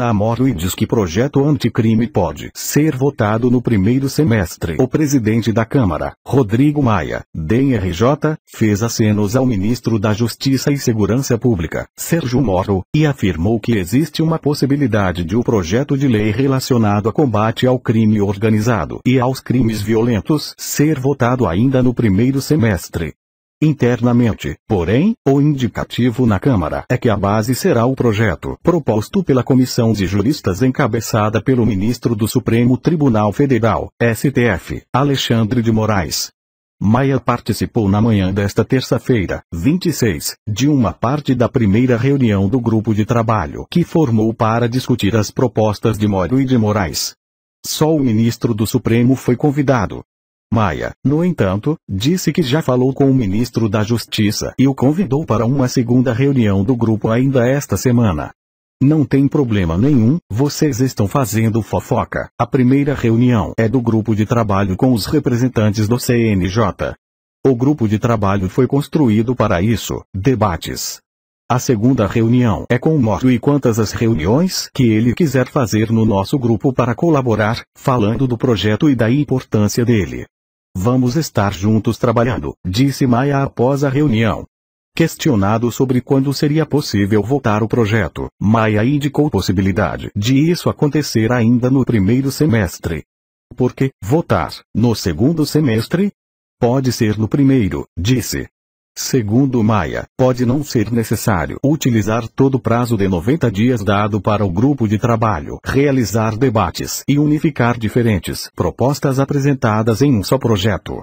a Amoro e diz que projeto anticrime pode ser votado no primeiro semestre. O presidente da Câmara, Rodrigo Maia, DNRJ, fez acenos ao ministro da Justiça e Segurança Pública, Sérgio Moro, e afirmou que existe uma possibilidade de o um projeto de lei relacionado a combate ao crime organizado e aos crimes violentos ser votado ainda no primeiro semestre. Internamente, porém, o indicativo na Câmara é que a base será o projeto proposto pela comissão de juristas encabeçada pelo ministro do Supremo Tribunal Federal, STF, Alexandre de Moraes. Maia participou na manhã desta terça-feira, 26, de uma parte da primeira reunião do grupo de trabalho que formou para discutir as propostas de Moro e de Moraes. Só o ministro do Supremo foi convidado, Maia, no entanto, disse que já falou com o ministro da Justiça e o convidou para uma segunda reunião do grupo ainda esta semana. Não tem problema nenhum, vocês estão fazendo fofoca. A primeira reunião é do grupo de trabalho com os representantes do CNJ. O grupo de trabalho foi construído para isso, debates. A segunda reunião é com o Morto e quantas as reuniões que ele quiser fazer no nosso grupo para colaborar, falando do projeto e da importância dele. Vamos estar juntos trabalhando, disse Maia após a reunião. Questionado sobre quando seria possível votar o projeto, Maia indicou possibilidade de isso acontecer ainda no primeiro semestre. Por que votar no segundo semestre? Pode ser no primeiro, disse. Segundo Maia, pode não ser necessário utilizar todo o prazo de 90 dias dado para o grupo de trabalho, realizar debates e unificar diferentes propostas apresentadas em um só projeto.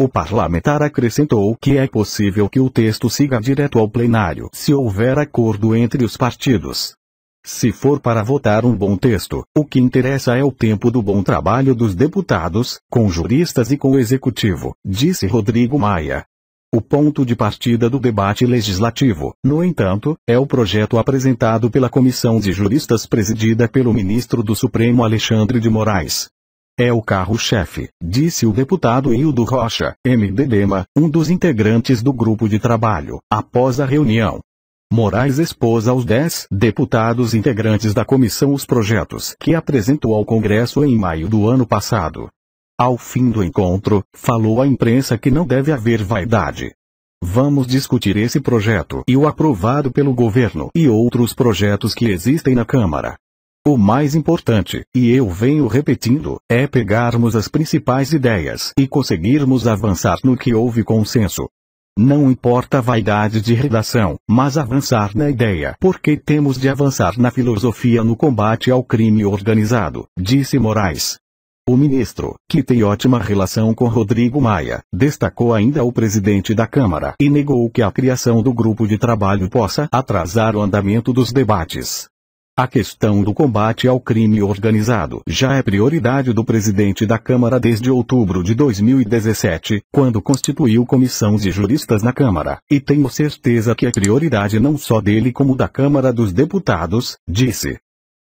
O parlamentar acrescentou que é possível que o texto siga direto ao plenário se houver acordo entre os partidos. Se for para votar um bom texto, o que interessa é o tempo do bom trabalho dos deputados, com juristas e com o executivo, disse Rodrigo Maia. O ponto de partida do debate legislativo, no entanto, é o projeto apresentado pela comissão de juristas presidida pelo ministro do Supremo Alexandre de Moraes. É o carro-chefe, disse o deputado Hildo Rocha, MDBMA, um dos integrantes do grupo de trabalho, após a reunião. Moraes expôs aos 10 deputados integrantes da comissão os projetos que apresentou ao Congresso em maio do ano passado, ao fim do encontro, falou à imprensa que não deve haver vaidade. Vamos discutir esse projeto e o aprovado pelo governo e outros projetos que existem na Câmara. O mais importante, e eu venho repetindo, é pegarmos as principais ideias e conseguirmos avançar no que houve consenso. Não importa a vaidade de redação, mas avançar na ideia, porque temos de avançar na filosofia no combate ao crime organizado, disse Moraes. O ministro, que tem ótima relação com Rodrigo Maia, destacou ainda o presidente da Câmara e negou que a criação do grupo de trabalho possa atrasar o andamento dos debates. A questão do combate ao crime organizado já é prioridade do presidente da Câmara desde outubro de 2017, quando constituiu comissão de juristas na Câmara, e tenho certeza que é prioridade não só dele como da Câmara dos Deputados, disse.